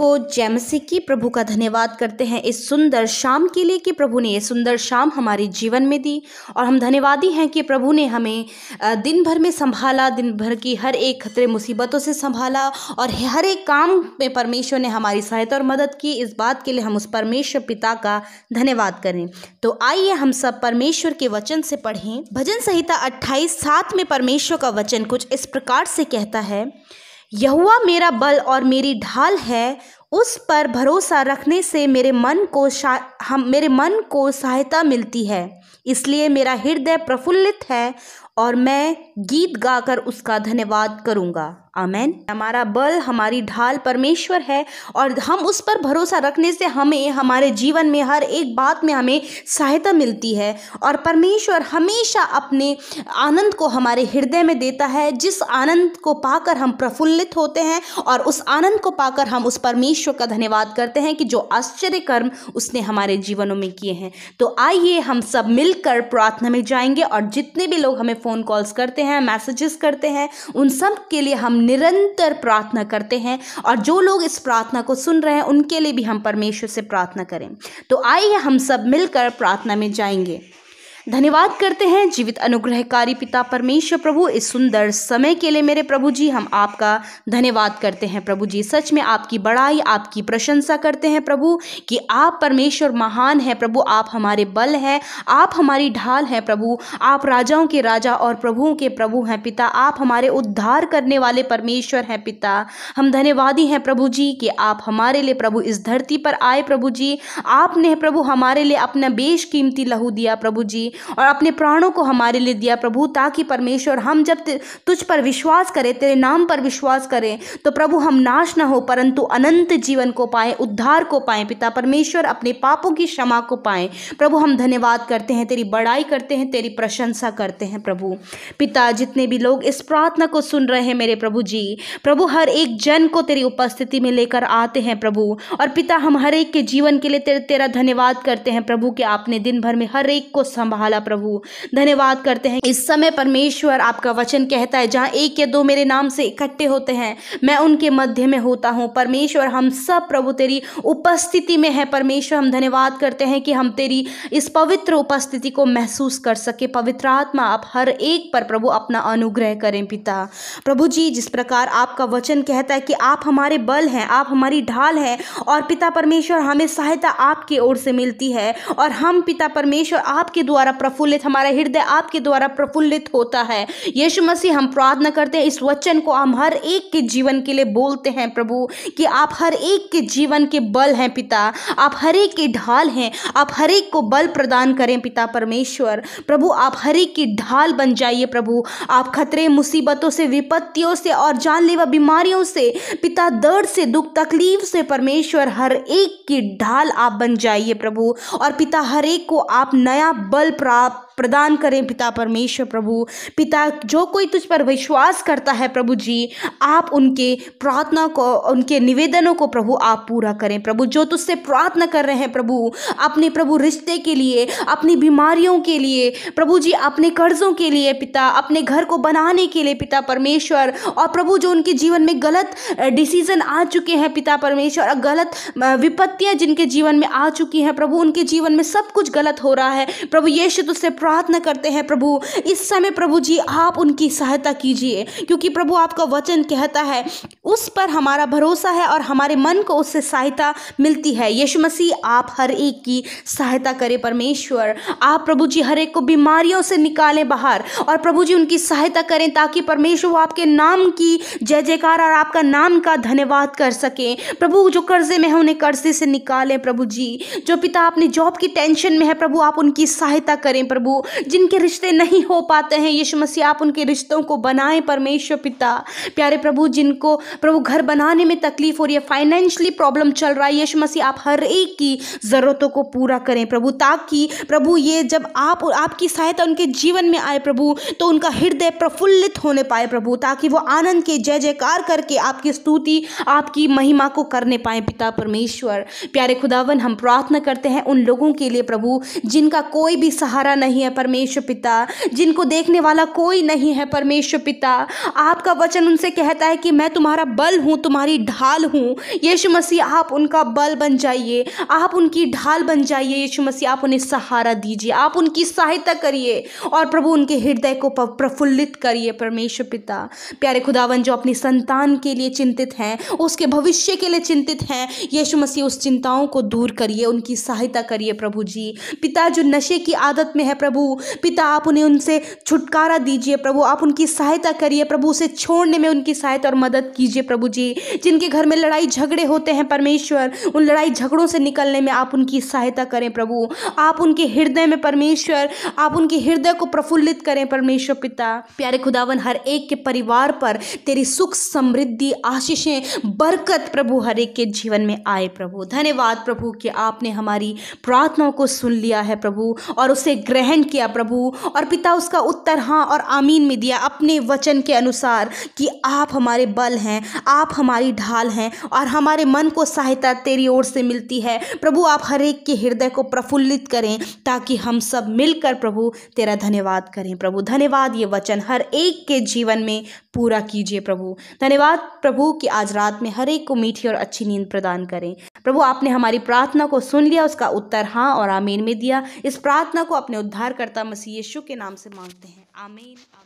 को जय मसीह की प्रभु का धन्यवाद करते हैं इस सुंदर शाम के लिए कि प्रभु ने ये सुंदर शाम हमारे जीवन में दी और हम धन्यवादी हैं कि प्रभु ने हमें दिन भर में संभाला दिन भर की हर एक खतरे मुसीबतों से संभाला और हर एक काम में परमेश्वर ने हमारी सहायता और मदद की इस बात के लिए हम उस परमेश्वर पिता का धन्यवाद करें तो आइए हम सब परमेश्वर के वचन से पढ़ें भजन संहिता अट्ठाईस सात में परमेश्वर का वचन कुछ इस प्रकार से कहता है यहुआ मेरा बल और मेरी ढाल है उस पर भरोसा रखने से मेरे मन को हम मेरे मन को सहायता मिलती है इसलिए मेरा हृदय प्रफुल्लित है और मैं गीत गाकर उसका धन्यवाद करूँगा आमैन हमारा बल हमारी ढाल परमेश्वर है और हम उस पर भरोसा रखने से हमें हमारे जीवन में हर एक बात में हमें सहायता मिलती है और परमेश्वर हमेशा अपने आनंद को हमारे हृदय में देता है जिस आनंद को पाकर हम प्रफुल्लित होते हैं और उस आनंद को पाकर हम उस परमेश्वर का धन्यवाद करते हैं कि जो आश्चर्य कर्म उसने हमारे जीवनों में किए हैं तो आइए हम सब मिलकर प्रार्थना में जाएंगे और जितने भी लोग हमें फ़ोन कॉल्स करते हैं मैसेजेस करते हैं उन सब के लिए हम निरंतर प्रार्थना करते हैं और जो लोग इस प्रार्थना को सुन रहे हैं उनके लिए भी हम परमेश्वर से प्रार्थना करें तो आइए हम सब मिलकर प्रार्थना में जाएंगे धन्यवाद करते हैं जीवित अनुग्रहकारी पिता परमेश्वर प्रभु इस सुंदर समय के लिए मेरे प्रभु जी हम आपका धन्यवाद करते हैं प्रभु जी सच में आपकी बड़ाई आपकी प्रशंसा करते हैं प्रभु कि आप परमेश्वर महान है प्रभु आप हमारे बल है आप हमारी ढाल हैं प्रभु आप राजाओं के राजा और प्रभुओं के प्रभु हैं पिता आप हमारे उद्धार करने वाले परमेश्वर हैं पिता हम धन्यवादी हैं प्रभु जी कि आप हमारे लिए प्रभु इस धरती पर आए प्रभु जी आपने प्रभु हमारे लिए अपना बेश कीमती लहू दिया प्रभु जी और अपने प्राणों को हमारे लिए दिया प्रभु ताकि परमेश्वर हम जब तुझ पर विश्वास करें तेरे नाम पर विश्वास करें तो प्रभु हम नाश न हो परंतु अनंत जीवन को पाएं उद्धार को पाएं पिता परमेश्वर अपने पापों की क्षमा को पाएं प्रभु हम धन्यवाद करते हैं तेरी बड़ाई करते हैं तेरी प्रशंसा करते हैं प्रभु पिता जितने भी लोग इस प्रार्थना को सुन रहे हैं मेरे प्रभु जी प्रभु हर एक जन को तेरी उपस्थिति में लेकर आते हैं प्रभु और पिता हम हर एक के जीवन के लिए तेरा धन्यवाद करते हैं प्रभु कि आपने दिन भर में हर एक को संभाल वाला प्रभु धन्यवाद करते हैं इस समय परमेश्वर आपका वचन कहता है जहाँ एक या दो मेरे नाम से इकट्ठे होते हैं मैं उनके मध्य में होता हूँ परमेश्वर हम सब प्रभु तेरी उपस्थिति में है परमेश्वर हम धन्यवाद करते हैं कि हम तेरी इस पवित्र उपस्थिति को महसूस कर सके पवित्र आत्मा आप हर एक पर प्रभु अपना अनुग्रह करें पिता प्रभु जी जिस प्रकार आपका वचन कहता है कि आप हमारे बल हैं आप हमारी ढाल हैं और पिता परमेश्वर हमें सहायता आपकी ओर से मिलती है और हम पिता परमेश्वर आपके द्वारा द्वारा प्रफुल्लित हमारा हृदय आपके द्वारा प्रफुल्लित होता है यीशु मसीह हम प्रार्थना करते हैं इस वचन को हम हर एक के जीवन के लिए बोलते हैं प्रभु कि आप हर एक के जीवन के बल हैं पिता आप हर एक की ढाल हैं आप हर एक को बल प्रदान करें पिता परमेश्वर प्रभु आप हर एक की ढाल बन जाइए प्रभु आप खतरे मुसीबतों से विपत्तियों से और जानलेवा बीमारियों से पिता दर्द से दुख तकलीफ से परमेश्वर हर एक की ढाल आप बन जाइए प्रभु और पिता हर एक को आप नया बल प्राप्त प्रदान करें पिता परमेश्वर प्रभु पिता जो कोई तुझ पर विश्वास करता है प्रभु जी आप उनके प्रार्थना को उनके निवेदनों को प्रभु आप पूरा करें प्रभु जो तुझसे प्रार्थना कर रहे हैं प्रभु अपने प्रभु रिश्ते के लिए अपनी बीमारियों के लिए प्रभु जी अपने कर्ज़ों के लिए पिता अपने घर को बनाने के लिए पिता परमेश्वर और प्रभु जो उनके जीवन में गलत डिसीज़न आ चुके हैं पिता परमेश्वर और गलत विपत्तियाँ जिनके जीवन में आ चुकी हैं प्रभु उनके जीवन में सब कुछ गलत हो रहा है प्रभु ये परमेश्वर तुझसे प्रार्थना करते हैं प्रभु इस समय प्रभु जी आप उनकी सहायता कीजिए क्योंकि प्रभु आपका वचन कहता है उस पर हमारा भरोसा है और हमारे मन को उससे सहायता मिलती है यीशु मसीह आप हर एक की सहायता करें परमेश्वर आप प्रभु जी हर एक को बीमारियों से निकालें बाहर और प्रभु जी उनकी सहायता करें ताकि परमेश्वर वो आपके नाम की जय जयकार और आपका नाम का धन्यवाद कर सकें प्रभु जो कर्जे में है उन्हें कर्जे से निकालें प्रभु जी जो पिता अपनी जॉब की टेंशन में है प्रभु आप उनकी सहायता करें प्रभु जिनके रिश्ते नहीं हो पाते हैं यीशु मसीह आप उनके रिश्तों को बनाएं परमेश्वर पिता प्यारे प्रभु जिनको प्रभु घर बनाने में तकलीफ हो रही है फाइनेंशियली प्रॉब्लम चल रहा है यीशु मसीह आप हर एक की ज़रूरतों को पूरा करें प्रभु ताकि प्रभु ये जब आप आपकी सहायता उनके जीवन में आए प्रभु तो उनका हृदय प्रफुल्लित होने पाए प्रभु ताकि वो आनंद के जय जयकार करके आपकी स्तुति आपकी महिमा को करने पाए पिता परमेश्वर प्यारे खुदावन हम प्रार्थना करते हैं उन लोगों के लिए प्रभु जिनका कोई भी सहारा नहीं है परमेश्वर पिता जिनको देखने वाला कोई नहीं है परमेश्वर पिता आपका वचन उनसे कहता है कि मैं तुम्हारा बल हूँ तुम्हारी ढाल हूँ यीशु मसीह आप उनका बल बन जाइए आप उनकी ढाल बन जाइए यीशु मसीह आप उन्हें सहारा दीजिए आप उनकी सहायता करिए और प्रभु उनके हृदय को प्रफुल्लित करिए परमेश्वर पिता प्यारे खुदावन जो अपनी संतान के लिए चिंतित हैं उसके भविष्य के लिए चिंतित हैं यीशु मसीह उस चिंताओं को दूर करिए उनकी सहायता करिए प्रभु जी पिता जो नशे की आदत हिफाजत में है प्रभु पिता आप उन्हें उनसे छुटकारा दीजिए प्रभु आप उनकी सहायता करिए प्रभु उसे छोड़ने में उनकी सहायता और मदद कीजिए प्रभु जी जिनके घर में लड़ाई झगड़े होते हैं परमेश्वर उन लड़ाई झगड़ों से निकलने में आप उनकी सहायता करें प्रभु आप उनके हृदय में परमेश्वर आप उनके हृदय को प्रफुल्लित करें परमेश्वर पिता प्यारे खुदावन हर एक के परिवार पर तेरी सुख समृद्धि आशीषें बरकत प्रभु हर एक के जीवन में आए प्रभु धन्यवाद प्रभु कि आपने हमारी प्रार्थनाओं को सुन लिया है प्रभु और उसे उसे ग्रहण किया प्रभु और पिता उसका उत्तर हाँ और आमीन में दिया अपने वचन के अनुसार कि आप हमारे बल हैं आप हमारी ढाल हैं और हमारे मन को सहायता तेरी ओर से मिलती है प्रभु आप हर एक के हृदय को प्रफुल्लित करें ताकि हम सब मिलकर प्रभु तेरा धन्यवाद करें प्रभु धन्यवाद ये वचन हर एक के जीवन में पूरा कीजिए प्रभु धन्यवाद प्रभु कि आज रात में हर एक को मीठी और अच्छी नींद प्रदान करें प्रभु आपने हमारी प्रार्थना को सुन लिया उसका उत्तर हाँ और आमीन में दिया इस प्रार्थना को अपने उद्धारकर्ता मसीह यीशु के नाम से मांगते हैं आमीन